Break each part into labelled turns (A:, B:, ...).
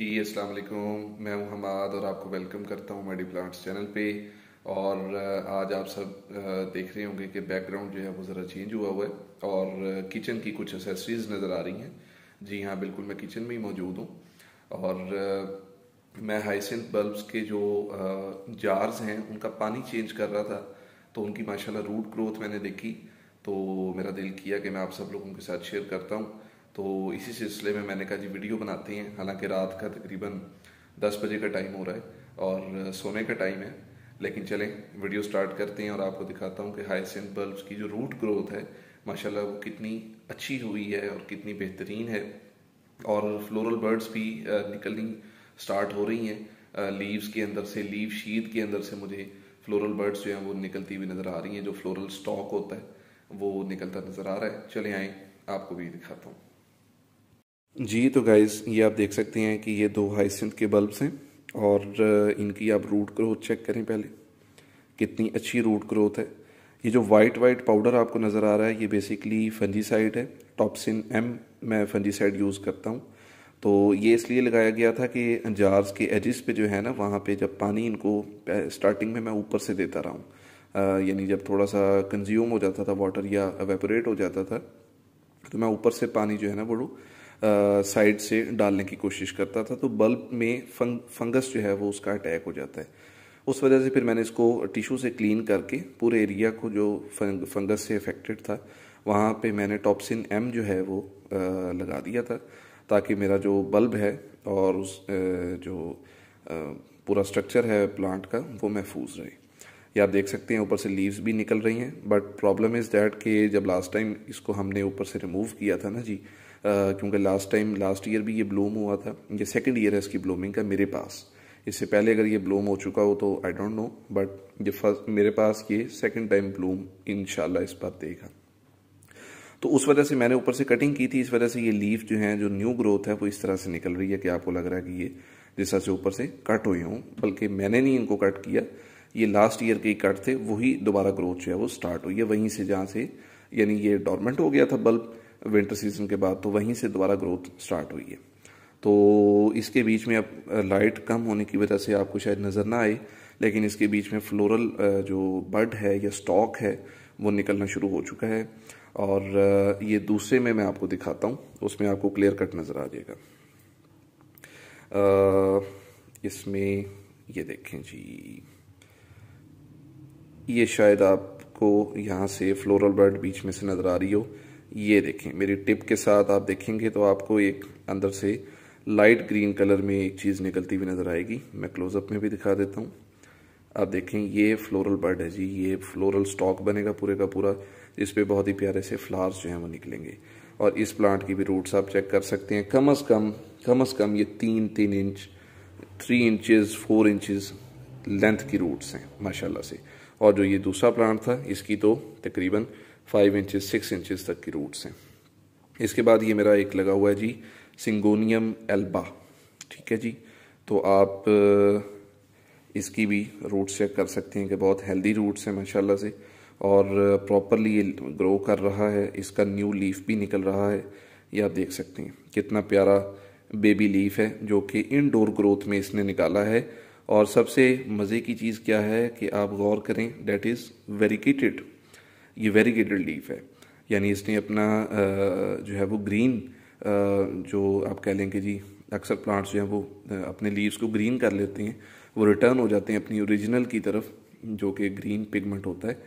A: जी अस्सलाम वालेकुम मैं हूं हमाद और आपको वेलकम करता हूं मेडी प्लांट्स चैनल पे और आज आप सब देख रहे होंगे कि बैकग्राउंड जो है वो ज़रा चेंज हुआ हुआ है और किचन की कुछ एसेसरीज़ नज़र आ रही हैं जी हाँ बिल्कुल मैं किचन में ही मौजूद हूँ और मैं हाइसेंट बल्ब्स के जो जार्स हैं उनका पानी चेंज कर रहा था तो उनकी माशाल्लाह रूट ग्रोथ मैंने देखी तो मेरा दिल किया कि मैं आप सब लोगों के साथ शेयर करता हूँ तो इसी सिलसिले में मैंने कहा जी वीडियो बनाते हैं हालांकि रात का तकरीबन दस बजे का टाइम हो रहा है और सोने का टाइम है लेकिन चलें वीडियो स्टार्ट करते हैं और आपको दिखाता हूँ कि हाइसेंट बल्ब्स की जो रूट ग्रोथ है माशाल्लाह वो कितनी अच्छी हुई है और कितनी बेहतरीन है और फ्लोरल बर्ड्स भी निकलनी स्टार्ट हो रही हैं लीव्स के अंदर से लीव शीत के अंदर से मुझे फ्लोरल बर्ड्स जो हैं वो निकलती हुई नज़र आ रही हैं जो फ्लोरल स्टॉक होता है वो निकलता नज़र आ रहा है चले आए आपको भी दिखाता हूँ जी तो गाइज़ ये आप देख सकते हैं कि ये दो हाइसेंट के बल्बस हैं और uh, इनकी आप रूट ग्रोथ चेक करें पहले कितनी अच्छी रूट ग्रोथ है ये जो वाइट वाइट पाउडर आपको नज़र आ रहा है ये बेसिकली फंजीसाइड है टॉपसिन एम मैं फंजीसाइड यूज़ करता हूँ तो ये इसलिए लगाया गया था कि जार्स के एजिस पे जो है ना वहाँ पे जब पानी इनको स्टार्टिंग uh, में मैं ऊपर से देता रहा हूँ uh, यानी जब थोड़ा सा कंज्यूम हो जाता था वाटर या अवेपोरेट हो जाता था तो मैं ऊपर से पानी जो है ना बोलूँ साइड से डालने की कोशिश करता था तो बल्ब में फंग फंगस जो है वो उसका अटैक हो जाता है उस वजह से फिर मैंने इसको टिशू से क्लीन करके पूरे एरिया को जो फंग, फंगस से अफेक्टेड था वहाँ पे मैंने टॉपसिन एम जो है वो आ, लगा दिया था ताकि मेरा जो बल्ब है और उस आ, जो आ, पूरा स्ट्रक्चर है प्लांट का वो महफूज रहे या आप देख सकते हैं ऊपर से लीव्स भी निकल रही हैं बट प्रॉब्लम इज़ दैट कि जब लास्ट टाइम इसको हमने ऊपर से रिमूव किया था ना जी क्योंकि लास्ट टाइम लास्ट ईयर भी ये ब्लूम हुआ था ये सेकेंड ईयर है इसकी ब्लूमिंग का मेरे पास इससे पहले अगर ये ब्लूम हो चुका हो तो आई डोंट नो बट ये फर्स्ट मेरे पास ये सेकेंड टाइम ब्लूम इन इस बार देगा तो उस वजह से मैंने ऊपर से कटिंग की थी इस वजह से ये लीफ जो है जो न्यू ग्रोथ है वो इस तरह से निकल रही है कि आपको लग रहा है कि ये जिस तरह से ऊपर से कट हुए हों बल्कि मैंने नहीं इनको कट किया ये लास्ट ईयर के ही कट थे वही दोबारा ग्रोथ जो है वो स्टार्ट हुई है वहीं से जहाँ से यानी ये डॉर्मेंट हो गया था बल्ब विंटर सीजन के बाद तो वहीं से दोबारा ग्रोथ स्टार्ट हुई है तो इसके बीच में अब लाइट कम होने की वजह से आपको शायद नज़र ना आए लेकिन इसके बीच में फ्लोरल जो बर्ड है या स्टॉक है वो निकलना शुरू हो चुका है और ये दूसरे में मैं आपको दिखाता हूँ उसमें आपको क्लियर कट नज़र आ जाएगा इसमें ये देखें जी ये शायद आपको यहाँ से फ्लोरल बर्ड बीच में से नज़र आ रही हो ये देखें मेरी टिप के साथ आप देखेंगे तो आपको एक अंदर से लाइट ग्रीन कलर में एक चीज़ निकलती हुई नज़र आएगी मैं क्लोजअप में भी दिखा देता हूँ आप देखें ये फ्लोरल बर्ड है जी ये फ्लोरल स्टॉक बनेगा पूरे का पूरा इस पर बहुत ही प्यारे से फ्लावर्स जो हैं वो निकलेंगे और इस प्लांट की भी रूट्स आप चेक कर सकते हैं कम अज़ कम कम अज़ कम ये तीन तीन inch three inches four inches length की रूट्स हैं माशाल्लाह से और जो ये दूसरा प्लांट था इसकी तो तकरीबन फाइव इंचज़ सिक्स इंचज़ तक की रूट्स हैं इसके बाद ये मेरा एक लगा हुआ है जी सिंगोनियम एल्बा ठीक है जी तो आप इसकी भी रूट्स चेक कर सकते हैं कि बहुत हेल्दी रूट्स हैं माशाल्लाह से और प्रॉपरली ये ग्रो कर रहा है इसका न्यू लीफ भी निकल रहा है ये आप देख सकते हैं कितना प्यारा बेबी लीफ है जो कि इनडोर ग्रोथ में इसने निकाला है और सबसे मज़े की चीज़ क्या है कि आप गौर करें डेट इज़ वेरिकेटेड ये वेरीगेटेड लीफ है यानी इसने अपना जो है वो ग्रीन जो आप कह लें कि जी अक्सर प्लांट्स जो हैं वो अपने लीव्स को ग्रीन कर लेते हैं वो रिटर्न हो जाते हैं अपनी ओरिजिनल की तरफ जो कि ग्रीन पिगमेंट होता है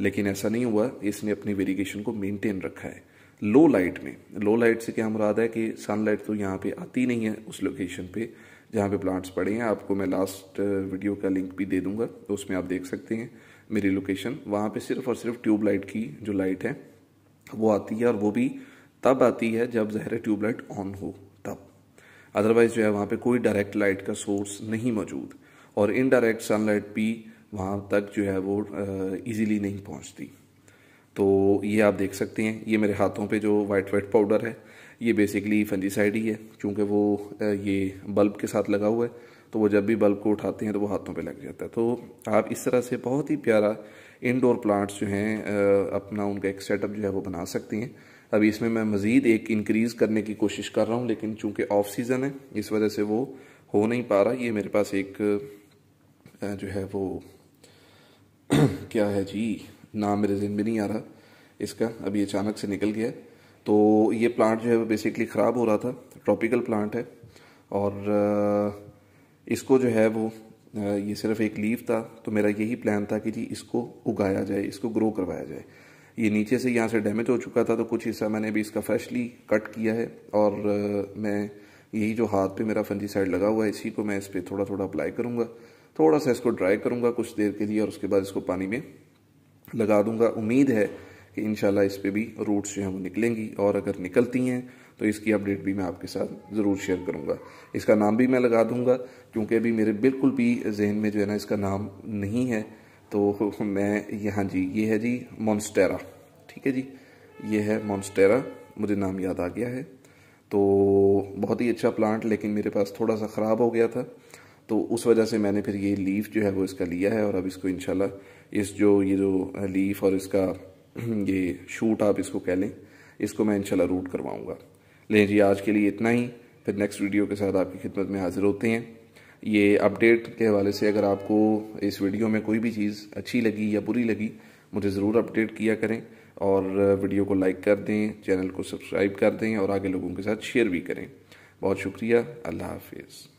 A: लेकिन ऐसा नहीं हुआ इसने अपनी वेरिगेशन को मेंटेन रखा है लो लाइट में लो लाइट से क्या मुराद है कि सनलाइट तो यहाँ पे आती नहीं है उस लोकेशन पे जहाँ पे प्लांट्स पड़े हैं आपको मैं लास्ट वीडियो का लिंक भी दे दूंगा तो उसमें आप देख सकते हैं मेरी लोकेशन वहाँ पे सिर्फ और सिर्फ ट्यूबलाइट की जो लाइट है वो आती है और वो भी तब आती है जब ज़हर ट्यूबलाइट ऑन हो तब अदरवाइज़ जो है वहाँ पे कोई डायरेक्ट लाइट का सोर्स नहीं मौजूद और इनडायरेक्ट सनलाइट भी वहाँ तक जो है वो ईजीली नहीं पहुँचती तो ये आप देख सकते हैं ये मेरे हाथों पे जो वाइट वाइट पाउडर है ये बेसिकली फंजीसाइड ही है क्योंकि वो ये बल्ब के साथ लगा हुआ है तो वो जब भी बल्ब को उठाते हैं तो वो हाथों पे लग जाता है तो आप इस तरह से बहुत ही प्यारा इनडोर प्लांट्स जो हैं अपना उनका एक सेटअप जो है वो बना सकती हैं अभी इसमें मैं मज़ीद एक इनक्रीज़ करने की कोशिश कर रहा हूँ लेकिन चूँकि ऑफ सीज़न है इस वजह से वो हो नहीं पा रहा ये मेरे पास एक जो है वो क्या है जी नाम मेरे जिन भी नहीं आ रहा इसका अभी अचानक से निकल गया तो ये प्लांट जो है वो बेसिकली ख़राब हो रहा था ट्रॉपिकल प्लांट है और इसको जो है वो ये सिर्फ एक लीव था तो मेरा यही प्लान था कि जी इसको उगाया जाए इसको ग्रो करवाया जाए ये नीचे से यहाँ से डैमेज हो चुका था तो कुछ हिस्सा मैंने अभी इसका फ्रेशली कट किया है और मैं यही जो हाथ पे मेरा फंजी साइड लगा हुआ है इसी को मैं इस पर थोड़ा थोड़ा अप्लाई करूँगा थोड़ा सा इसको ड्राई करूँगा कुछ देर के लिए और उसके बाद इसको पानी में लगा दूँगा उम्मीद है कि इन इस पर भी रूट्स जो हैं वो निकलेंगी और अगर निकलती हैं तो इसकी अपडेट भी मैं आपके साथ ज़रूर शेयर करूंगा इसका नाम भी मैं लगा दूँगा क्योंकि अभी मेरे बिल्कुल भी जहन में जो है ना इसका नाम नहीं है तो मैं यहाँ जी ये है जी मॉन्स्टेरा ठीक है जी ये है मॉन्स्टेरा मुझे नाम याद आ गया है तो बहुत ही अच्छा प्लांट लेकिन मेरे पास थोड़ा सा ख़राब हो गया था तो उस वजह से मैंने फिर ये लीफ जो है वो इसका लिया है और अब इसको इनशाला इस जो ये जो लीफ और इसका ये शूट आप इसको कह लें इसको मैं इनशाला रूट करवाऊँगा लेकिन जी आज के लिए इतना ही फिर नेक्स्ट वीडियो के साथ आपकी खिदमत में हाजिर होते हैं ये अपडेट के हवाले से अगर आपको इस वीडियो में कोई भी चीज़ अच्छी लगी या बुरी लगी मुझे ज़रूर अपडेट किया करें और वीडियो को लाइक कर दें चैनल को सब्सक्राइब कर दें और आगे लोगों के साथ शेयर भी करें बहुत शुक्रिया अल्लाह हाफिज़